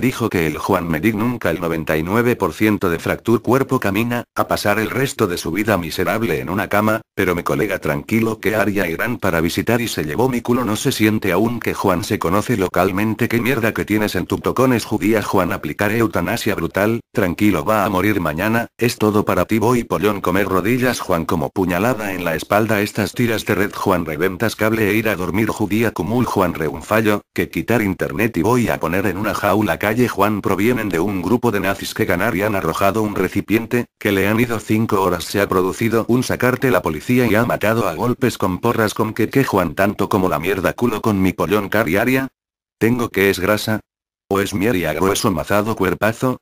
dijo que el Juan Medig nunca el 99% de fractur cuerpo camina, a pasar el resto de su vida miserable en una cama, pero mi colega tranquilo que aria Irán para visitar y se llevó mi culo no se siente aún que Juan se conoce localmente qué mierda que tienes en tu tocones judía Juan aplicar eutanasia brutal, tranquilo va a morir mañana, es todo para ti voy pollón comer rodillas Juan como puñalada en la espalda estas tiras de red Juan reventas cable e ir a dormir judía cumul Juan fallo, que quitar internet y voy a poner en una jaula calle Juan provienen de un grupo de nazis que ganar y han arrojado un recipiente, que le han ido cinco horas se ha producido un sacarte la policía y ha matado a golpes con porras con que que Juan tanto como la mierda culo con mi pollón cariaria. ¿Tengo que es grasa? ¿O es mierda grueso mazado cuerpazo?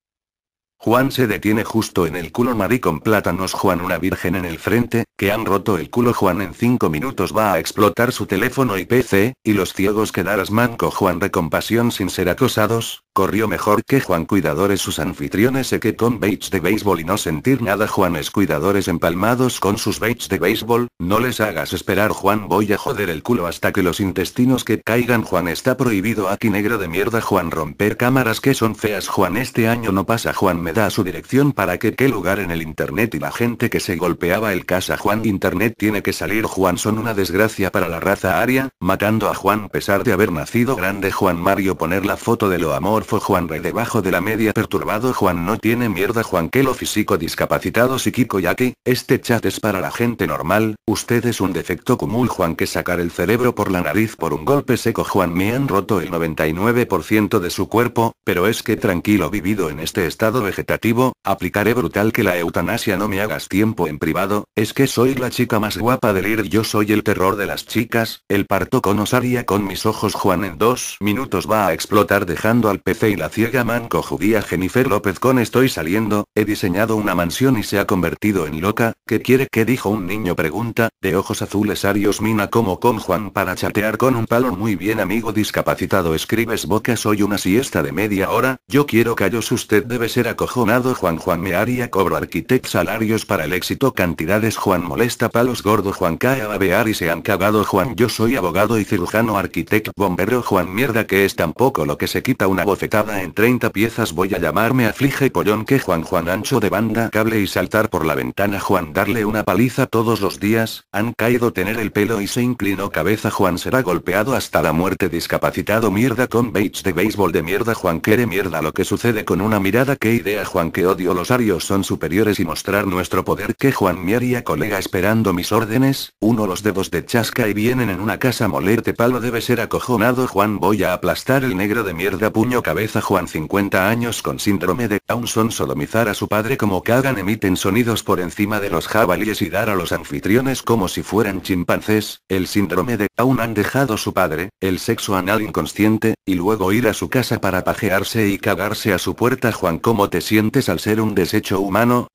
Juan se detiene justo en el culo Marí con plátanos Juan una virgen en el frente, que han roto el culo Juan en cinco minutos va a explotar su teléfono y PC, y los ciegos quedarás manco Juan de compasión sin ser acosados, Corrió mejor que Juan Cuidadores sus anfitriones se que con baits de béisbol y no sentir nada Juan es Cuidadores empalmados con sus baits de béisbol, no les hagas esperar Juan voy a joder el culo hasta que los intestinos que caigan Juan está prohibido aquí negro de mierda Juan romper cámaras que son feas Juan este año no pasa Juan me da su dirección para que qué lugar en el internet y la gente que se golpeaba el casa Juan internet tiene que salir Juan son una desgracia para la raza aria, matando a Juan pesar de haber nacido grande Juan Mario poner la foto de lo amor Juan Re debajo de la media perturbado Juan no tiene mierda Juan que lo físico discapacitado psíquico ya que, este chat es para la gente normal, usted es un defecto común Juan que sacar el cerebro por la nariz por un golpe seco Juan me han roto el 99% de su cuerpo, pero es que tranquilo vivido en este estado vegetativo, aplicaré brutal que la eutanasia no me hagas tiempo en privado, es que soy la chica más guapa del ir yo soy el terror de las chicas, el parto con osaria con mis ojos Juan en dos minutos va a explotar dejando al y la ciega manco judía Jennifer López con Estoy saliendo, he diseñado una mansión y se ha convertido en loca, que quiere que dijo un niño pregunta, de ojos azules Arios Mina como con Juan para chatear con un palo muy bien amigo discapacitado escribes boca soy una siesta de media hora, yo quiero callos usted debe ser acojonado Juan Juan me haría cobro arquitect salarios para el éxito cantidades Juan molesta palos gordo Juan cae a babear y se han cagado Juan yo soy abogado y cirujano arquitecto bombero Juan mierda que es tampoco lo que se quita una voz en 30 piezas voy a llamarme aflige pollón que Juan Juan ancho de banda cable y saltar por la ventana Juan darle una paliza todos los días, han caído tener el pelo y se inclinó cabeza Juan será golpeado hasta la muerte discapacitado mierda con Bates de béisbol de mierda Juan quiere mierda lo que sucede con una mirada que idea Juan que odio los arios son superiores y mostrar nuestro poder que Juan mi colega esperando mis órdenes, uno los dedos de chasca y vienen en una casa molerte palo debe ser acojonado Juan voy a aplastar el negro de mierda puño cabeza Juan 50 años con síndrome de Down son sodomizar a su padre como cagan emiten sonidos por encima de los jabalíes y dar a los anfitriones como si fueran chimpancés, el síndrome de Down han dejado su padre, el sexo anal inconsciente, y luego ir a su casa para pajearse y cagarse a su puerta Juan ¿cómo te sientes al ser un desecho humano?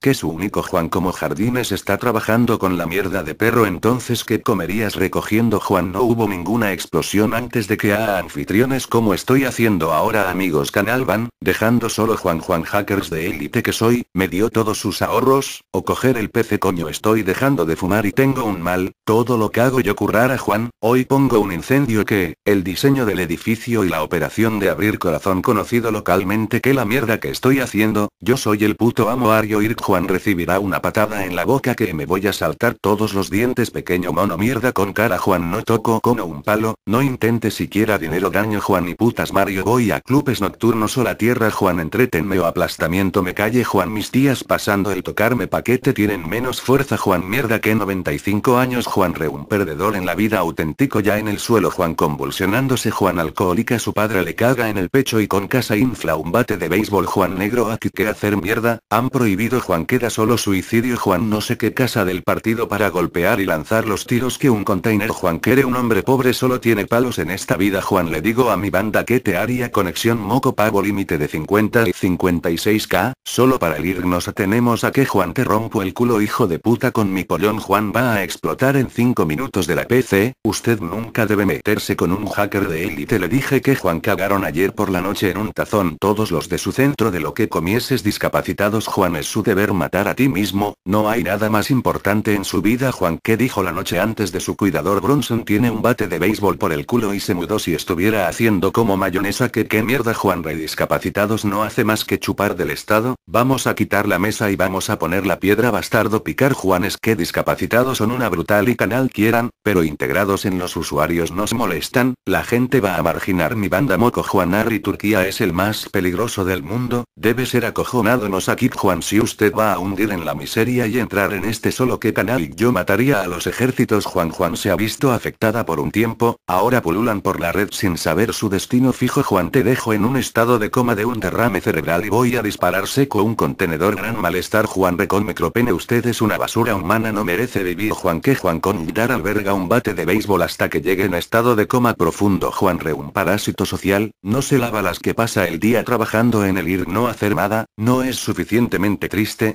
Que su único Juan como jardines está trabajando con la mierda de perro entonces que comerías recogiendo Juan no hubo ninguna explosión antes de que a anfitriones como estoy haciendo ahora amigos canal van, dejando solo Juan Juan hackers de élite que soy, me dio todos sus ahorros, o coger el PC coño estoy dejando de fumar y tengo un mal, todo lo que hago yo currar a Juan, hoy pongo un incendio que, el diseño del edificio y la operación de abrir corazón conocido localmente que la mierda que estoy haciendo, yo soy el puto amo Ario Irk Juan recibirá una patada en la boca que me voy a saltar todos los dientes pequeño mono mierda con cara Juan no toco como un palo, no intente siquiera dinero daño Juan y putas Mario voy a clubes nocturnos o la tierra Juan entretenme o aplastamiento me calle Juan mis tías pasando el tocarme paquete tienen menos fuerza Juan mierda que 95 años Juan re un perdedor en la vida auténtico ya en el suelo Juan convulsionándose Juan alcohólica su padre le caga en el pecho y con casa infla un bate de béisbol Juan negro aquí ah, que hacer mierda, han prohibido Juan queda solo suicidio Juan no sé qué casa del partido para golpear y lanzar los tiros que un container Juan quiere un hombre pobre solo tiene palos en esta vida Juan le digo a mi banda que te haría conexión moco pago límite de 50 y 56k, solo para el irnos tenemos a que Juan te rompo el culo hijo de puta con mi pollón Juan va a explotar en 5 minutos de la PC, usted nunca debe meterse con un hacker de élite le dije que Juan cagaron ayer por la noche en un tazón todos los de su centro de lo que comieses discapacitados Juan es su deber matar a ti mismo, no hay nada más importante en su vida. Juan que dijo la noche antes de su cuidador Bronson tiene un bate de béisbol por el culo y se mudó si estuviera haciendo como mayonesa que qué mierda Juan re discapacitados no hace más que chupar del estado, vamos a quitar la mesa y vamos a poner la piedra bastardo picar Juan es que discapacitados son una brutal y canal quieran, pero integrados en los usuarios nos molestan, la gente va a marginar mi banda moco Juan y Turquía es el más peligroso del mundo, debe ser acojonado nos aquí Juan si usted va a hundir en la miseria y entrar en este solo que canal yo mataría a los ejércitos Juan Juan se ha visto afectada por un tiempo, ahora pululan por la red sin saber su destino fijo Juan te dejo en un estado de coma de un derrame cerebral y voy a disparar seco un contenedor gran malestar Juan Recon micropene usted es una basura humana no merece vivir Juan que Juan con dar alberga un bate de béisbol hasta que llegue en estado de coma profundo Juan Re un parásito social, no se lava las que pasa el día trabajando en el ir no hacer nada, no es suficientemente triste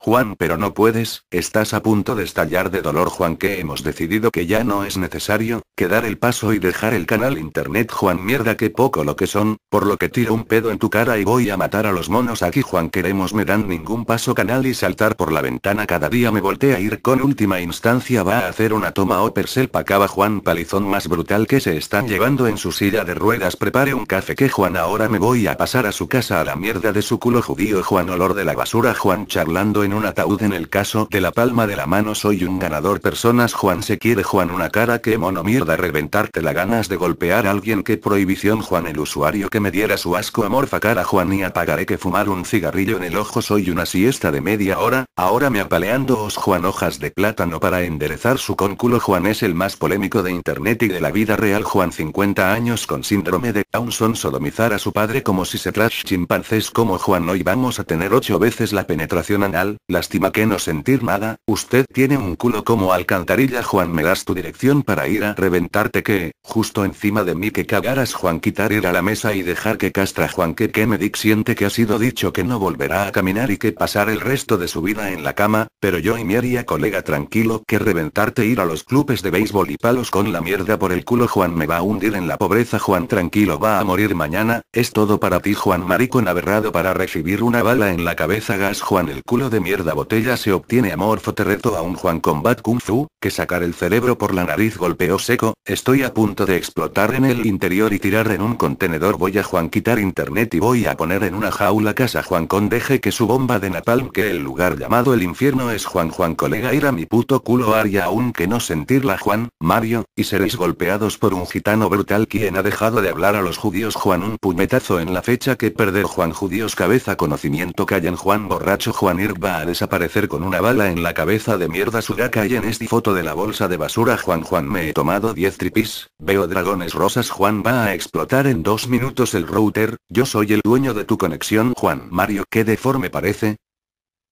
Juan, pero no puedes, estás a punto de estallar de dolor Juan que hemos decidido que ya no es necesario, que dar el paso y dejar el canal internet Juan mierda que poco lo que son, por lo que tiro un pedo en tu cara y voy a matar a los monos aquí Juan queremos me dan ningún paso canal y saltar por la ventana cada día me voltea ir con última instancia va a hacer una toma o persel pacaba Juan palizón más brutal que se están llevando en su silla de ruedas prepare un café que Juan ahora me voy a pasar a su casa a la mierda de su culo judío Juan olor de la basura Juan charlando un ataúd en el caso de la palma de la mano soy un ganador personas Juan se quiere Juan una cara que mono mierda reventarte la ganas de golpear a alguien que prohibición Juan el usuario que me diera su asco amorfa cara Juan y apagaré que fumar un cigarrillo en el ojo soy una siesta de media hora, ahora me apaleando os Juan hojas de plátano para enderezar su cónculo Juan es el más polémico de internet y de la vida real Juan 50 años con síndrome de son sodomizar a su padre como si se trash chimpancés como Juan hoy vamos a tener 8 veces la penetración anal, lástima que no sentir nada, usted tiene un culo como alcantarilla Juan me das tu dirección para ir a reventarte que, justo encima de mí que cagaras Juan quitar ir a la mesa y dejar que castra Juan que que medic siente que ha sido dicho que no volverá a caminar y que pasar el resto de su vida en la cama, pero yo y mi haría colega tranquilo que reventarte ir a los clubes de béisbol y palos con la mierda por el culo Juan me va a hundir en la pobreza Juan tranquilo va a morir mañana, es todo para ti Juan marico aberrado para recibir una bala en la cabeza gas Juan el culo de mi mierda botella se obtiene amorfo te reto a un Juan Combat Kung Fu, que sacar el cerebro por la nariz golpeó seco, estoy a punto de explotar en el interior y tirar en un contenedor voy a Juan quitar internet y voy a poner en una jaula casa Juan con deje que su bomba de napalm que el lugar llamado el infierno es Juan Juan colega ir a mi puto culo haría aún que no sentirla Juan, Mario, y seréis golpeados por un gitano brutal quien ha dejado de hablar a los judíos Juan un puñetazo en la fecha que perder Juan judíos cabeza conocimiento callan Juan borracho Juan Irba desaparecer con una bala en la cabeza de mierda suraca y en esta foto de la bolsa de basura Juan Juan me he tomado 10 tripis, veo dragones rosas Juan va a explotar en dos minutos el router, yo soy el dueño de tu conexión Juan Mario qué deforme parece,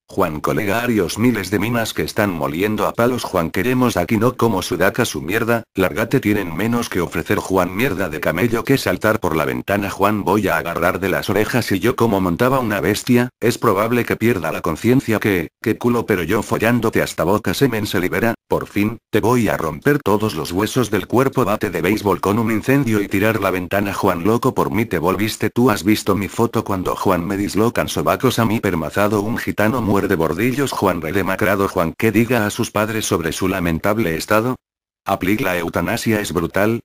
Juan colega Arios miles de minas que están moliendo a palos Juan queremos aquí no como sudaca su mierda, largate tienen menos que ofrecer Juan mierda de camello que saltar por la ventana Juan voy a agarrar de las orejas y yo como montaba una bestia, es probable que pierda la conciencia que, que culo pero yo follándote hasta boca semen se libera, por fin, te voy a romper todos los huesos del cuerpo bate de béisbol con un incendio y tirar la ventana Juan loco por mí te volviste tú has visto mi foto cuando Juan me dislocan sobacos a mí permazado un gitano muy de bordillos juan redemacrado Juan que diga a sus padres sobre su lamentable estado? ¿Aplica la eutanasia es brutal?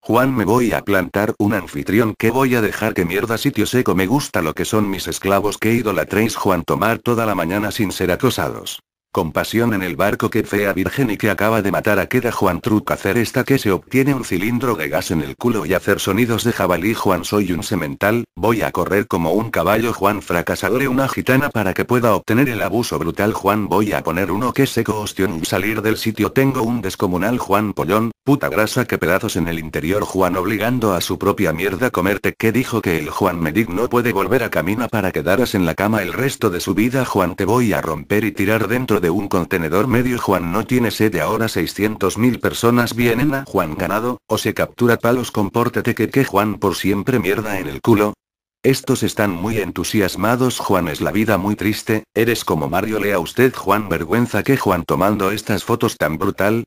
Juan me voy a plantar un anfitrión que voy a dejar que mierda sitio seco me gusta lo que son mis esclavos que idolatréis Juan tomar toda la mañana sin ser acosados. Compasión en el barco que fea virgen y que acaba de matar a queda Juan Truc hacer esta que se obtiene un cilindro de gas en el culo y hacer sonidos de jabalí Juan soy un semental, voy a correr como un caballo Juan fracasadore una gitana para que pueda obtener el abuso brutal Juan voy a poner uno que seco ostión y salir del sitio tengo un descomunal Juan pollón, puta grasa que pedazos en el interior Juan obligando a su propia mierda comerte que dijo que el Juan medig no puede volver a caminar para quedaras en la cama el resto de su vida Juan te voy a romper y tirar dentro de de un contenedor medio Juan no tiene sede ahora 600.000 personas vienen a Juan ganado, o se captura palos compórtate que que Juan por siempre mierda en el culo. Estos están muy entusiasmados Juan es la vida muy triste, eres como Mario lea usted Juan vergüenza que Juan tomando estas fotos tan brutal.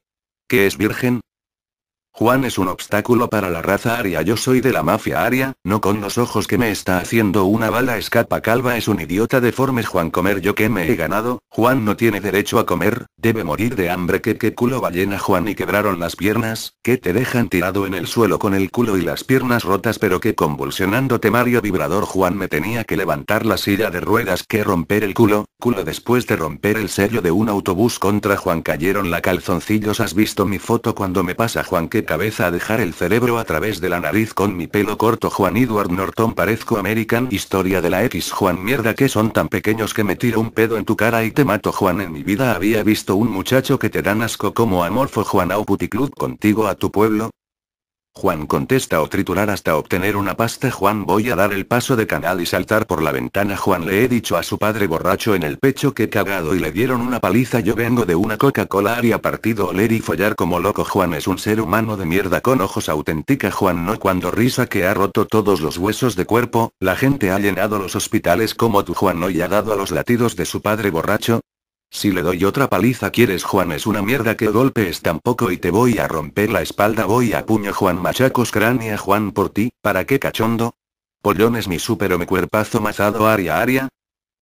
Que es virgen, Juan es un obstáculo para la raza aria. Yo soy de la mafia aria, no con los ojos que me está haciendo una bala escapa calva es un idiota deforme Juan comer yo que me he ganado, Juan no tiene derecho a comer, debe morir de hambre que que culo ballena Juan y quebraron las piernas, que te dejan tirado en el suelo con el culo y las piernas rotas pero que convulsionándote Mario vibrador Juan me tenía que levantar la silla de ruedas que romper el culo, culo después de romper el sello de un autobús contra Juan cayeron la calzoncillos has visto mi foto cuando me pasa Juan que cabeza a dejar el cerebro a través de la nariz con mi pelo corto Juan Edward Norton parezco American Historia de la X Juan mierda que son tan pequeños que me tiro un pedo en tu cara y te mato Juan en mi vida había visto un muchacho que te dan asco como amorfo Juan au puticlub contigo a tu pueblo, Juan contesta o triturar hasta obtener una pasta. Juan voy a dar el paso de canal y saltar por la ventana. Juan le he dicho a su padre borracho en el pecho que cagado y le dieron una paliza. Yo vengo de una Coca-Cola haría partido oler y follar como loco. Juan es un ser humano de mierda con ojos auténtica. Juan no cuando risa que ha roto todos los huesos de cuerpo, la gente ha llenado los hospitales como tu Juan no y ha dado a los latidos de su padre borracho, si le doy otra paliza quieres Juan es una mierda que golpes tampoco y te voy a romper la espalda voy a puño Juan machacos cránea Juan por ti, ¿para qué cachondo? Pollón es mi súper o mi cuerpazo masado aria aria.